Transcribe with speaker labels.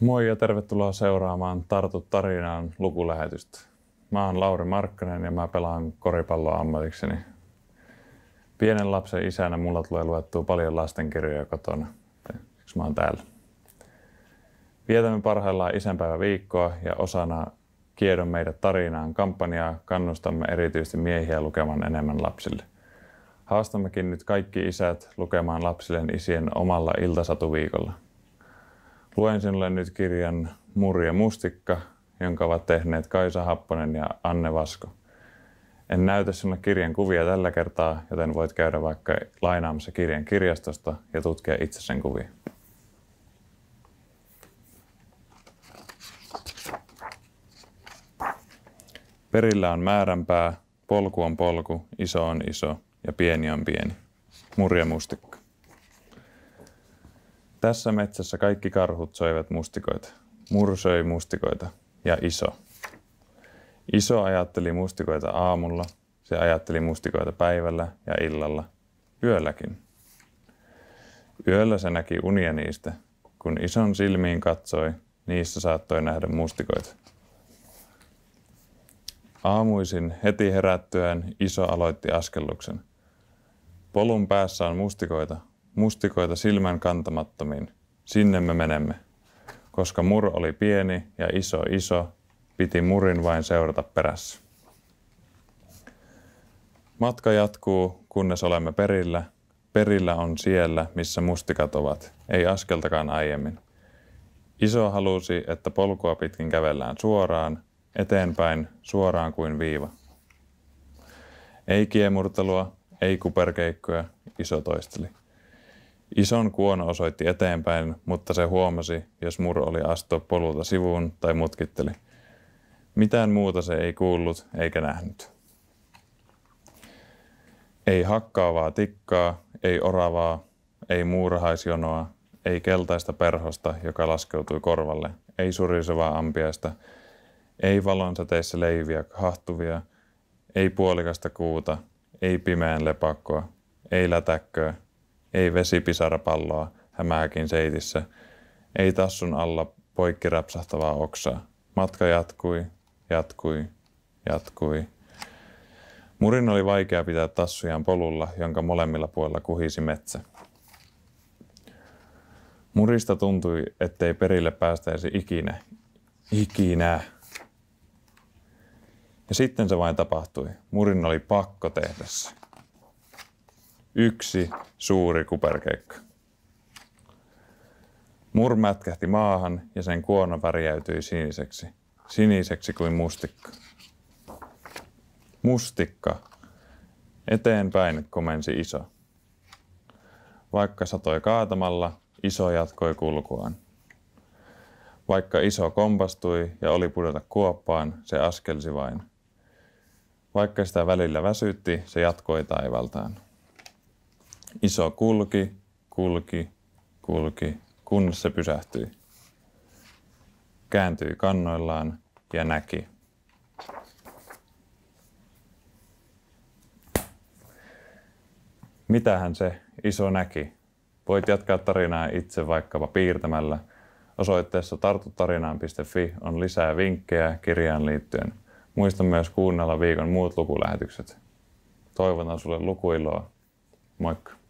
Speaker 1: Moi ja tervetuloa seuraamaan Tartu tarinaan lukulähetystä. Mä oon Lauri Markkanen ja mä pelaan koripalloa ammatikseni. Pienen lapsen isänä mulla tulee luettua paljon lastenkirjoja kotona. Siksi mä oon täällä. Vietämme parhaillaan viikkoa ja osana Kiedon meidät tarinaan kampanjaa kannustamme erityisesti miehiä lukemaan enemmän lapsille. Haastammekin nyt kaikki isät lukemaan lapsilleen isien omalla iltasatuviikolla – Luen sinulle nyt kirjan Murja Mustikka, jonka ovat tehneet Kaisa Happonen ja Anne Vasko. En näytä sinulle kirjan kuvia tällä kertaa, joten voit käydä vaikka lainaamassa kirjan kirjastosta ja tutkia itse sen kuvia. Perillä on määränpää, polku on polku, iso on iso ja pieni on pieni. Murja mustikka. Tässä metsässä kaikki karhut söivät mustikoita. Mur söi mustikoita ja iso. Iso ajatteli mustikoita aamulla, se ajatteli mustikoita päivällä ja illalla, yölläkin. Yöllä se näki unia niistä. Kun ison silmiin katsoi, niissä saattoi nähdä mustikoita. Aamuisin heti herättyään iso aloitti askelluksen. Polun päässä on mustikoita, mustikoita silmän kantamattomiin. Sinne me menemme. Koska mur oli pieni ja iso iso, piti murin vain seurata perässä. Matka jatkuu, kunnes olemme perillä. Perillä on siellä, missä mustikat ovat, ei askeltakaan aiemmin. Iso halusi, että polkua pitkin kävellään suoraan, eteenpäin suoraan kuin viiva. Ei kiemurtelua, ei kuperkeikkoja, iso toisteli. Ison kuono osoitti eteenpäin, mutta se huomasi, jos mur oli astua polulta sivuun tai mutkitteli. Mitään muuta se ei kuullut eikä nähnyt. Ei hakkaavaa tikkaa, ei oravaa, ei muurahaisjonoa, ei keltaista perhosta, joka laskeutui korvalle, ei surisevaa ampiaista, ei valonsäteissä leiviä hahtuvia, ei puolikasta kuuta, ei pimeän lepakkoa, ei lätäkköä, ei vesipisarapalloa hämääkin seitissä, ei tassun alla poikki räpsähtävää oksaa. Matka jatkui, jatkui, jatkui. Murin oli vaikea pitää tassujaan polulla, jonka molemmilla puolella kuhisi metsä. Murista tuntui, ettei perille päästäisi ikinä. Ikinä. Ja sitten se vain tapahtui. Murin oli pakko tehdä se. Yksi suuri kuperkeikka. Murmätkähti maahan ja sen kuono värjäytyi siniseksi. Siniseksi kuin mustikka. Mustikka. Eteenpäin komensi iso. Vaikka satoi kaatamalla, iso jatkoi kulkuaan. Vaikka iso kompastui ja oli pudota kuoppaan, se askelsi vain. Vaikka sitä välillä väsytti, se jatkoi taivaltaan. Iso kulki, kulki, kulki, kunnes se pysähtyi. Kääntyi kannoillaan ja näki. Mitähän se iso näki? Voit jatkaa tarinaa itse vaikkapa piirtämällä. Osoitteessa tartutarinaan.fi on lisää vinkkejä kirjaan liittyen. Muista myös kuunnella viikon muut lukulähetykset. Toivotan sulle lukuiloa. Moikka!